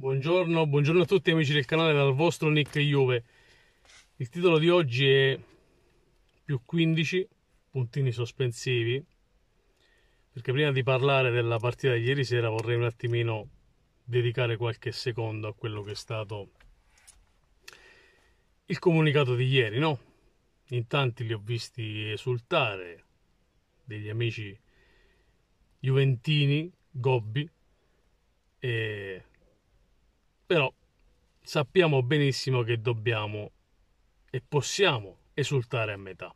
Buongiorno, buongiorno, a tutti amici del canale dal vostro Nick Juve. Il titolo di oggi è più 15 puntini sospensivi perché prima di parlare della partita di ieri sera vorrei un attimino dedicare qualche secondo a quello che è stato il comunicato di ieri, no? In tanti li ho visti esultare degli amici juventini, gobbi e però sappiamo benissimo che dobbiamo e possiamo esultare a metà.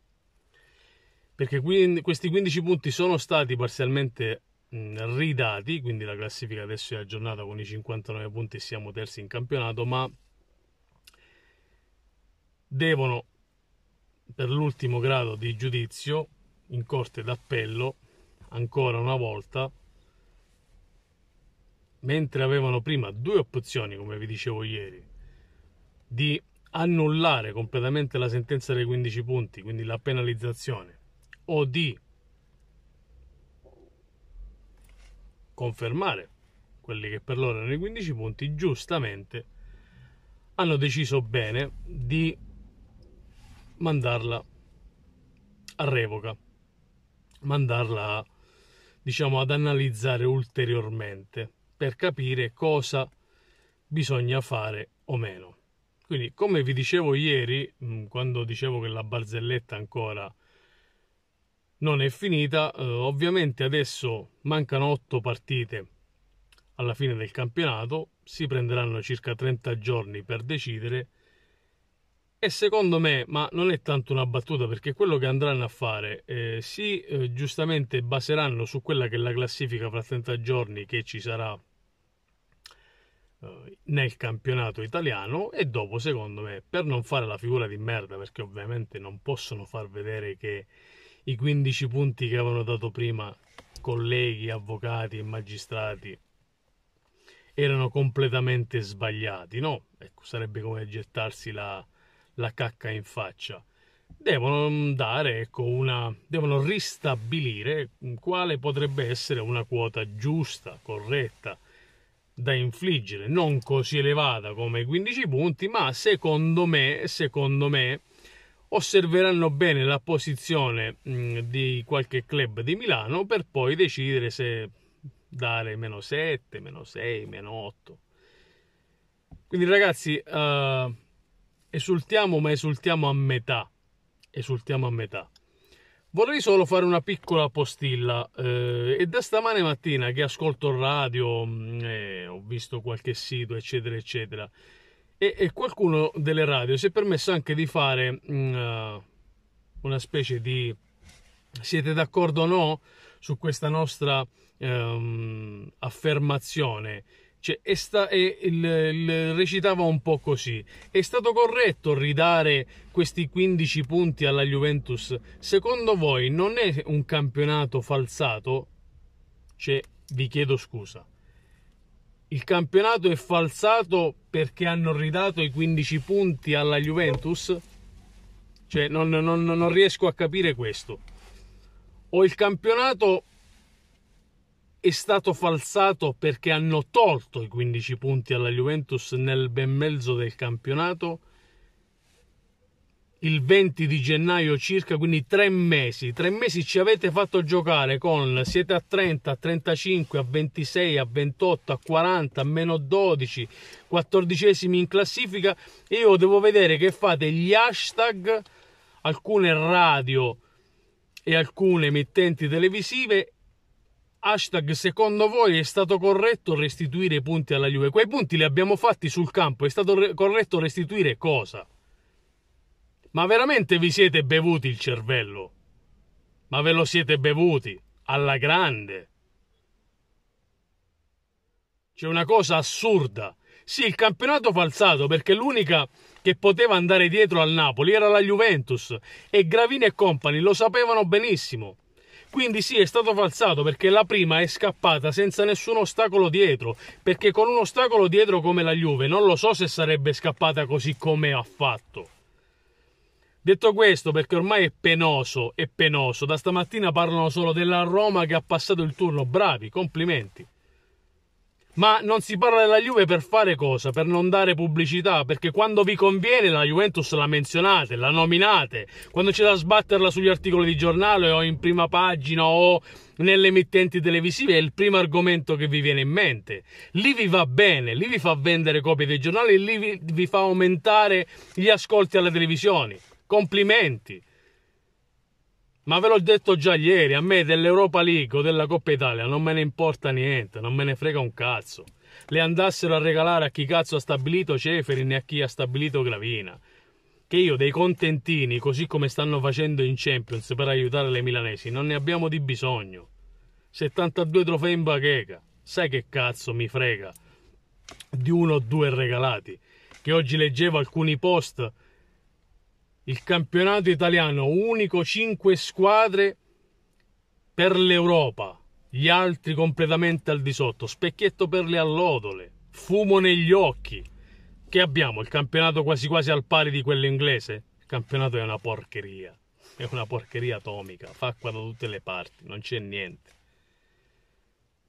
Perché questi 15 punti sono stati parzialmente ridati, quindi la classifica adesso è aggiornata con i 59 punti e siamo terzi in campionato, ma devono per l'ultimo grado di giudizio in corte d'appello ancora una volta mentre avevano prima due opzioni, come vi dicevo ieri, di annullare completamente la sentenza dei 15 punti, quindi la penalizzazione, o di confermare quelli che per loro erano i 15 punti, giustamente hanno deciso bene di mandarla a revoca, mandarla diciamo ad analizzare ulteriormente per capire cosa bisogna fare o meno. Quindi, come vi dicevo ieri, mm, quando dicevo che la barzelletta ancora non è finita, eh, ovviamente adesso mancano 8 partite alla fine del campionato, si prenderanno circa 30 giorni per decidere e secondo me, ma non è tanto una battuta perché quello che andranno a fare, eh, si eh, giustamente baseranno su quella che è la classifica fra 30 giorni che ci sarà eh, nel campionato italiano e dopo secondo me per non fare la figura di merda perché ovviamente non possono far vedere che i 15 punti che avevano dato prima colleghi, avvocati e magistrati erano completamente sbagliati, no? Ecco, sarebbe come gettarsi la, la cacca in faccia. Devono mm, dare, ecco, una, devono ristabilire quale potrebbe essere una quota giusta, corretta, da infliggere, non così elevata come 15 punti, ma secondo me, secondo me osserveranno bene la posizione mh, mm, di qualche club di Milano per poi decidere se dare meno 7, meno 6, meno 8. Quindi ragazzi, uh, esultiamo, ma esultiamo a metà. Esultiamo a metà. Vorrei solo fare una piccola postilla eh, e da stamane mattina che ascolto radio, mm, eh, ho visto qualche sito, eccetera, eccetera, e, e, qualcuno delle radio si è permesso anche di fare mh, mm, eh, una specie di siete d'accordo o no su questa nostra ehm, affermazione cioè, e, sta, e il, il, recitava un po' così. È stato corretto ridare questi 15 punti alla Juventus? Secondo voi non è un campionato falsato? Cioè, vi chiedo scusa. Il campionato è falsato perché hanno ridato i 15 punti alla Juventus? Cioè, non, non, non riesco a capire questo. O il campionato è stato falsato perché hanno tolto i 15 punti alla Juventus nel ben mezzo del campionato, il 20 di gennaio circa, quindi tre mesi. Tre mesi ci avete fatto giocare con siete a 30, a 35, a 26, a 28, a 40, a meno 12, 14 in classifica. Io devo vedere che fate gli hashtag, alcune radio e alcune emittenti televisive hashtag secondo voi è stato corretto restituire i punti alla Juve? Quei punti li abbiamo fatti sul campo, è stato re- corretto restituire cosa? Ma veramente vi siete bevuti il cervello? Ma ve lo siete bevuti alla grande? C'è una cosa assurda. Sì, il campionato falsato perché l'unica che poteva andare dietro al Napoli era la Juventus e Gravina e compagni lo sapevano benissimo quindi sì è stato falsato perché la prima è scappata senza nessun ostacolo dietro perché con un ostacolo dietro come la Juve non lo so se sarebbe scappata così come ha fatto Detto questo, perché ormai è penoso, è penoso, da stamattina parlano solo della Roma che ha passato il turno, bravi, complimenti. Ma non si parla della Juve per fare cosa? Per non dare pubblicità, perché quando vi conviene la Juventus la menzionate, la nominate, quando c'è da sbatterla sugli articoli di giornale o in prima pagina o nelle emittenti televisive è il primo argomento che vi viene in mente. Lì vi va bene, lì vi fa vendere copie dei giornali, lì vi, vi fa aumentare gli ascolti alle televisioni. Complimenti! Ma ve l'ho detto già ieri, a me dell'Europa League o della Coppa Italia non me ne importa niente, non me ne frega un cazzo. Le andassero a regalare a chi cazzo ha stabilito Ceferin e a chi ha stabilito Gravina. Che io dei contentini, così come stanno facendo in Champions per aiutare le milanesi, non ne abbiamo di bisogno. 72 trofei in bacheca, sai che cazzo mi frega di uno o due regalati. Che oggi leggevo alcuni post il campionato italiano, unico 5 squadre per l'Europa, gli altri completamente al di sotto, specchietto per le allodole, fumo negli occhi. Che abbiamo il campionato quasi quasi al pari di quello inglese? Il campionato è una porcheria, è una porcheria atomica, fa acqua da tutte le parti, non c'è niente.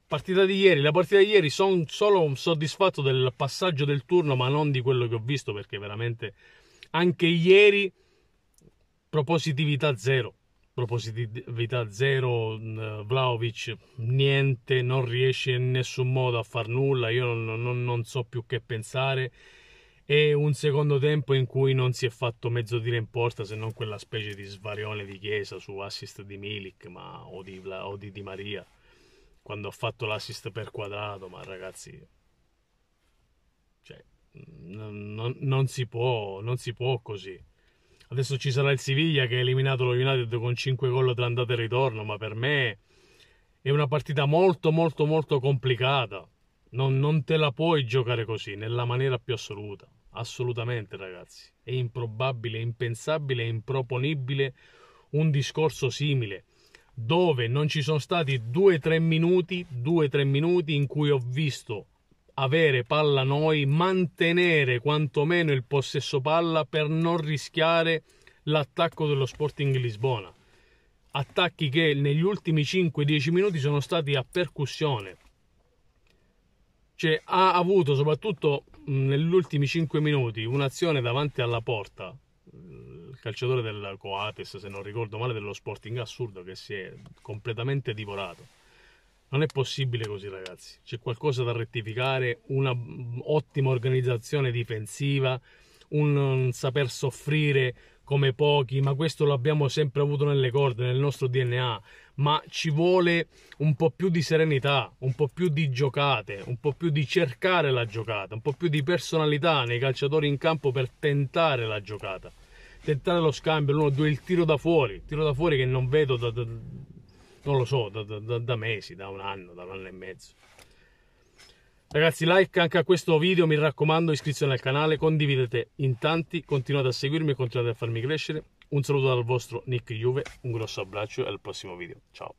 Partita di ieri, la partita di ieri sono solo soddisfatto del passaggio del turno, ma non di quello che ho visto perché veramente anche ieri propositività zero. Propositività zero, Vlaovic, niente, non riesce in nessun modo a far nulla, io non, non, non so più che pensare. E un secondo tempo in cui non si è fatto mezzo tiro in porta se non quella specie di svarione di Chiesa su assist di Milik ma, o, di, o di Di Maria quando ha fatto l'assist per quadrato, ma ragazzi, cioè, non, non, si può, non si può così. Adesso ci sarà il Siviglia che ha eliminato lo United con 5 gol tra andata e ritorno, ma per me è una partita molto molto molto complicata. Non, non te la puoi giocare così, nella maniera più assoluta. Assolutamente, ragazzi. È improbabile, impensabile, improponibile un discorso simile dove non ci sono stati 2-3 minuti, 2-3 minuti in cui ho visto avere palla noi, mantenere quantomeno il possesso palla per non rischiare l'attacco dello Sporting Lisbona. Attacchi che negli ultimi 5-10 minuti sono stati a percussione. Cioè, ha avuto soprattutto negli ultimi 5 minuti un'azione davanti alla porta. Il calciatore del Coates, se non ricordo male, dello Sporting assurdo che si è completamente divorato non è possibile così ragazzi c'è qualcosa da rettificare una ottima organizzazione difensiva un saper soffrire come pochi ma questo l'abbiamo sempre avuto nelle corde nel nostro DNA ma ci vuole un po' più di serenità un po' più di giocate un po' più di cercare la giocata un po' più di personalità nei calciatori in campo per tentare la giocata tentare lo scambio, l'uno, due, il tiro da fuori, il tiro da fuori che non vedo da, da, non lo so, da, da, da mesi, da un anno, da un anno e mezzo. Ragazzi, like anche a questo video, mi raccomando, iscrizione al canale, condividete in tanti, continuate a seguirmi, continuate a farmi crescere. Un saluto dal vostro Nick Juve, un grosso abbraccio e al prossimo video. Ciao!